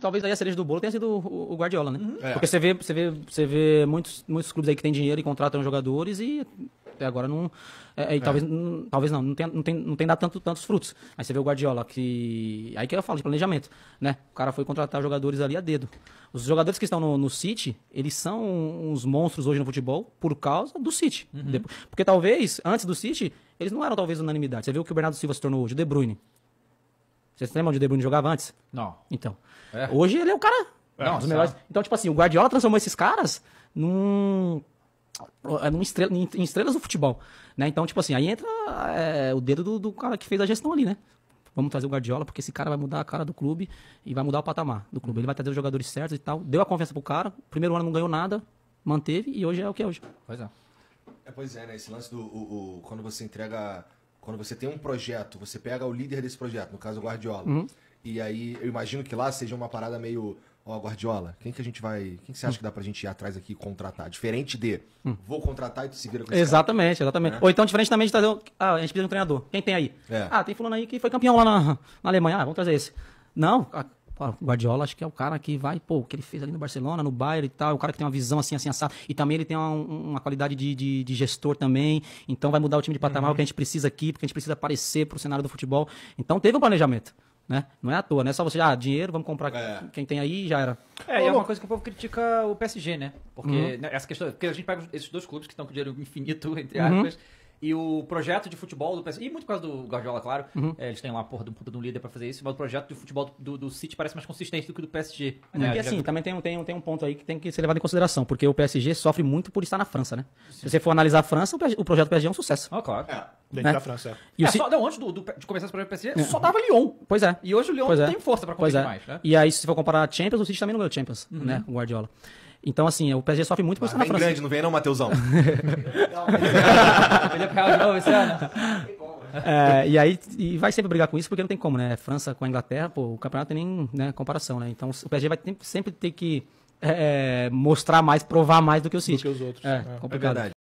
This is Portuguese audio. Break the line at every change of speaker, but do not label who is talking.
Talvez aí a cereja do bolo tenha sido o Guardiola, né? Uhum. É. Porque você vê, você vê, você vê muitos, muitos clubes aí que têm dinheiro e contratam jogadores e até agora não. É, é. Talvez, não, talvez não, não tem, não tem, não tem dado tanto, tantos frutos. Aí você vê o Guardiola, que. Aí que eu falo de planejamento, né? O cara foi contratar jogadores ali a dedo. Os jogadores que estão no, no City, eles são uns monstros hoje no futebol por causa do City. Uhum. Porque talvez, antes do City, eles não eram talvez unanimidade. Você vê o que o Bernardo Silva se tornou hoje, o De Bruyne. Vocês lembram onde o De Bruyne jogava antes? Não. Então. É. Hoje ele é o cara. É, dos melhores. Então, tipo assim, o Guardiola transformou esses caras num. num estrela, em estrelas do futebol. Né? Então, tipo assim, aí entra é, o dedo do, do cara que fez a gestão ali, né? Vamos trazer o Guardiola, porque esse cara vai mudar a cara do clube e vai mudar o patamar do clube. Ele vai trazer os jogadores certos e tal. Deu a confiança pro cara. Primeiro ano não ganhou nada, manteve e hoje é o que é hoje.
Pois é. É, pois é, né? Esse lance do. O, o, quando você entrega quando você tem um projeto, você pega o líder desse projeto, no caso o Guardiola. Uhum. E aí eu imagino que lá seja uma parada meio. Ó, oh, Guardiola, quem que a gente vai. Quem que você acha que dá pra gente ir atrás aqui e contratar? Diferente de hum. vou contratar e tu se vira
com Exatamente, cara. exatamente. É? Ou então, diferente também de trazer. Ah, a gente precisa de um treinador. Quem tem aí? É. Ah, tem fulano aí que foi campeão lá na, na Alemanha. Ah, vamos trazer esse. Não, o Guardiola acho que é o cara que vai, pô, o que ele fez ali no Barcelona, no Bayern e tal, é o cara que tem uma visão assim, assim, assado. E também ele tem uma, uma qualidade de, de, de, gestor também. Então vai mudar o time de patamar, uhum. que a uhum. gente precisa aqui, porque a gente precisa aparecer pro cenário do futebol. Então teve um planejamento. Né? Não é à toa, né? Só você, ah, dinheiro, vamos comprar é. quem tem aí já era. É, é uma coisa que o povo critica o PSG, né? Porque uhum. Né, essa questão, porque a gente pega esses dois clubes que estão com dinheiro infinito, entre uhum. aspas, uhum. E o projeto de futebol do PSG, e muito por causa do Guardiola, claro, uhum. é, eles têm lá porra um puta de um líder para fazer isso, mas o projeto de futebol do, do City parece mais consistente do que o do PSG. É, né? E assim, já... também tem, tem, tem um ponto aí que tem que ser levado em consideração, porque o PSG sofre muito por estar na França, né? Sim. Se você for analisar a França, o projeto do PSG é um sucesso. Ah, claro. É. Dentro né? da França. É. E o é só, antes do, do, de começar esse projeto do PSG, é. só dava Lyon. Pois é. E hoje o Lyon é. tem força para competir pois é. mais, né? E aí, se você for comparar a Champions, o City também não ganhou Champions, uhum. né? O Guardiola. Então, assim, o PSG sofre muito por ser na França. grande, não vem não, Matheusão. Ele é pra de novo esse ano. É, e aí e vai sempre brigar com isso porque não tem como, né? França com a Inglaterra, pô, o campeonato tem nem né, comparação, né? Então o PSG vai sempre ter que é, é, mostrar mais, provar mais do que o City. Do que os outros. É, é. complicado. É verdade.